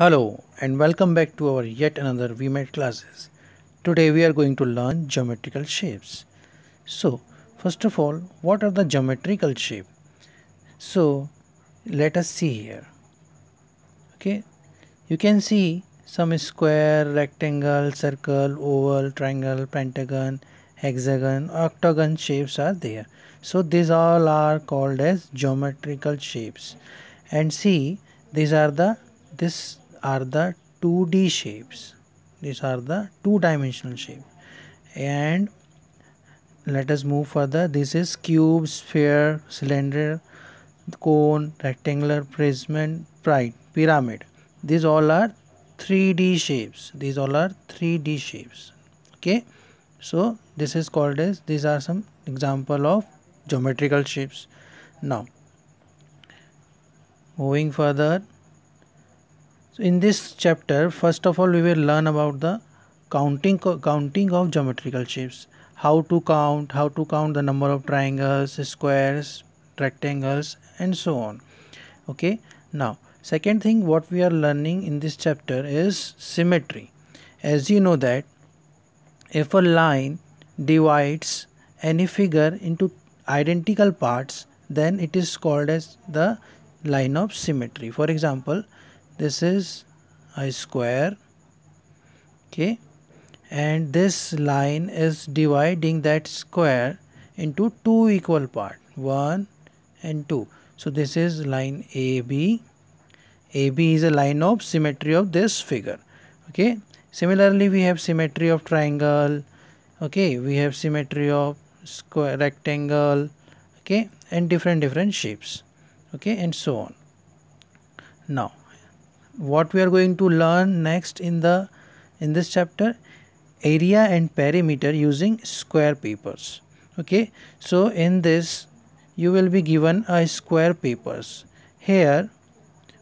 Hello and welcome back to our yet another VMAT classes. Today we are going to learn geometrical shapes. So first of all what are the geometrical shape? So let us see here. Okay you can see some square, rectangle, circle, oval, triangle, pentagon, hexagon, octagon shapes are there. So these all are called as geometrical shapes and see these are the this are the 2D shapes. These are the two-dimensional shape. And let us move further. This is cube, sphere, cylinder, cone, rectangular, prism, pyramid. These all are 3D shapes. These all are 3D shapes. Okay. So this is called as these are some example of geometrical shapes. Now moving further so in this chapter, first of all, we will learn about the counting counting of geometrical shapes. How to count, how to count the number of triangles, squares, rectangles, and so on. Okay. Now, second thing what we are learning in this chapter is symmetry. As you know that if a line divides any figure into identical parts, then it is called as the line of symmetry. For example, this is i square okay and this line is dividing that square into two equal part 1 and 2 so this is line AB AB is a line of symmetry of this figure okay similarly we have symmetry of triangle okay we have symmetry of square rectangle okay and different different shapes okay and so on now what we are going to learn next in the in this chapter area and perimeter using square papers okay so in this you will be given a square papers here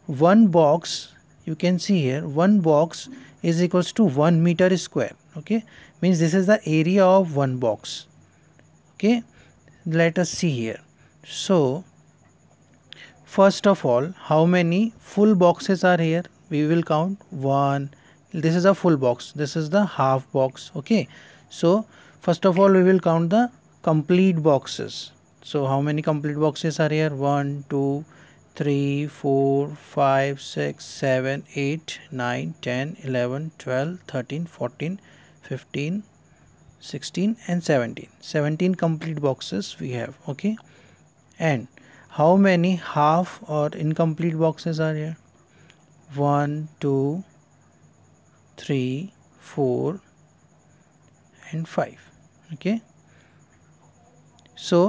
one box you can see here one box is equals to 1 meter square okay means this is the area of one box okay let us see here so First of all, how many full boxes are here? We will count one. This is a full box. This is the half box. Okay. So first of all, we will count the complete boxes. So how many complete boxes are here? One, two, three, four, five, six, seven, eight, nine, ten, eleven, twelve, thirteen, fourteen, fifteen, sixteen, and 17. 17 complete boxes we have. Okay. And how many half or incomplete boxes are here One, two, three, four, and 5 okay so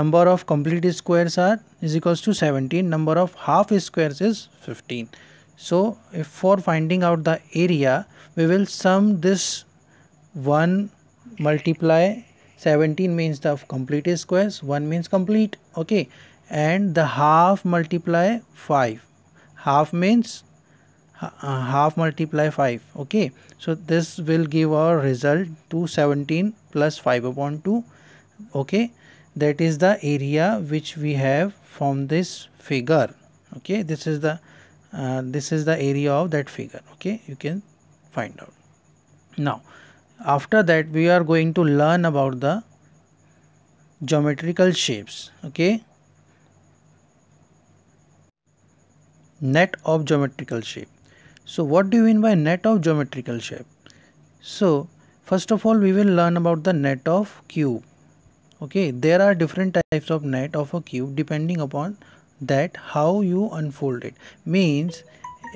number of complete squares are is equals to 17 number of half squares is 15 so if for finding out the area we will sum this 1 multiply 17 means the completed squares 1 means complete okay and the half multiply 5 half means uh, half multiply 5 okay so this will give our result to 17 plus 5 upon 2 okay that is the area which we have from this figure okay this is the uh, this is the area of that figure okay you can find out now after that we are going to learn about the geometrical shapes okay net of geometrical shape so what do you mean by net of geometrical shape so first of all we will learn about the net of cube okay there are different types of net of a cube depending upon that how you unfold it means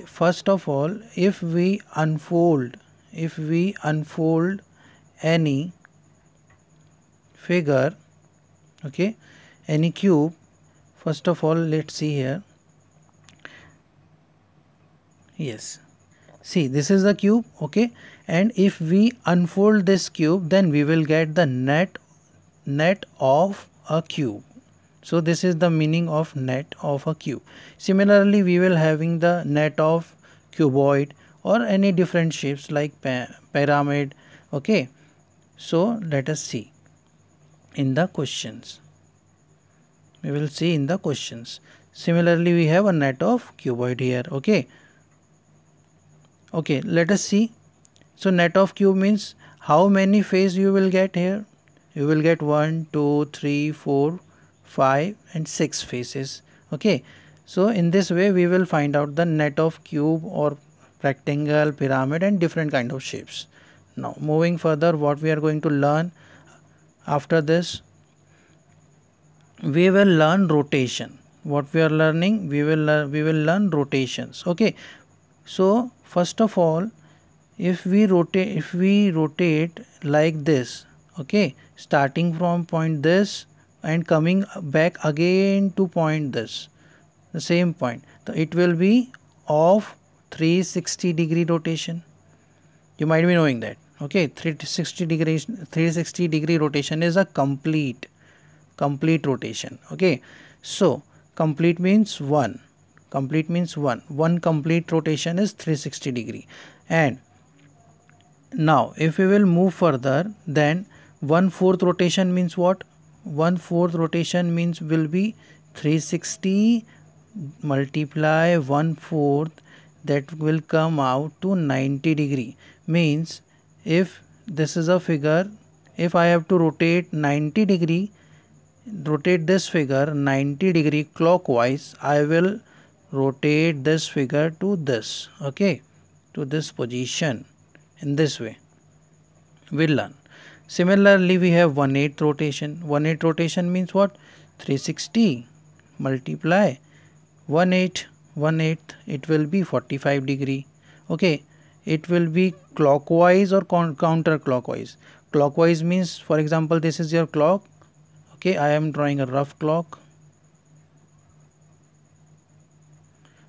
first of all if we unfold if we unfold any figure okay any cube first of all let's see here yes see this is the cube okay and if we unfold this cube then we will get the net net of a cube so this is the meaning of net of a cube similarly we will having the net of cuboid or any different shapes like pyramid okay so let us see in the questions we will see in the questions similarly we have a net of cuboid here okay okay let us see so net of cube means how many phase you will get here you will get 1 2 3 4 5 and 6 faces okay so in this way we will find out the net of cube or rectangle, pyramid and different kind of shapes. Now moving further what we are going to learn after this we will learn rotation what we are learning we will we will learn rotations okay so first of all if we rotate if we rotate like this okay starting from point this and coming back again to point this the same point so it will be off 360 degree rotation you might be knowing that okay 360 degree, 360 degree rotation is a complete complete rotation okay so complete means one complete means one one complete rotation is 360 degree and now if we will move further then one fourth rotation means what one fourth rotation means will be 360 multiply one fourth that will come out to 90 degree means if this is a figure if I have to rotate 90 degree rotate this figure 90 degree clockwise I will rotate this figure to this okay to this position in this way we will learn similarly we have 1 8 rotation 1 8 rotation means what 360 multiply 1 8 1 8 it will be 45 degree okay it will be clockwise or counterclockwise clockwise means for example this is your clock okay I am drawing a rough clock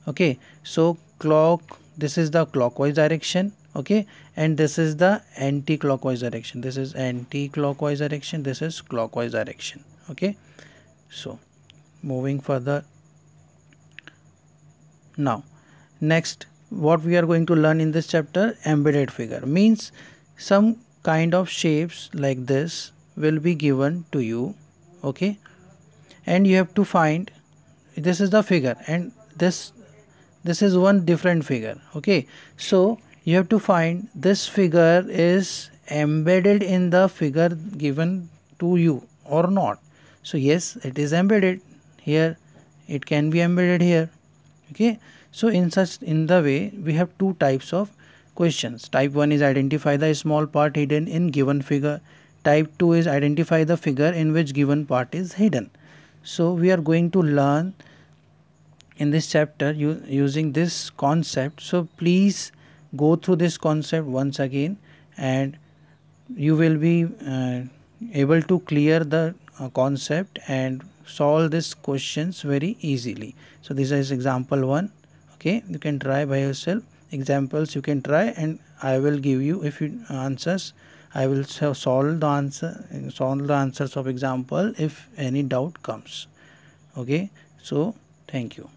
okay so clock this is the clockwise direction okay and this is the anti-clockwise direction this is anti-clockwise direction this is clockwise direction okay so moving further now next what we are going to learn in this chapter embedded figure means some kind of shapes like this will be given to you okay and you have to find this is the figure and this this is one different figure okay so you have to find this figure is embedded in the figure given to you or not so yes it is embedded here it can be embedded here okay so in such in the way we have two types of questions type 1 is identify the small part hidden in given figure type 2 is identify the figure in which given part is hidden so we are going to learn in this chapter using this concept so please go through this concept once again and you will be uh, able to clear the uh, concept and solve these questions very easily. So this is example 1. Okay, you can try by yourself. Examples you can try and I will give you if you answers. I will solve the answer solve the answers of example if any doubt comes. Okay, so thank you.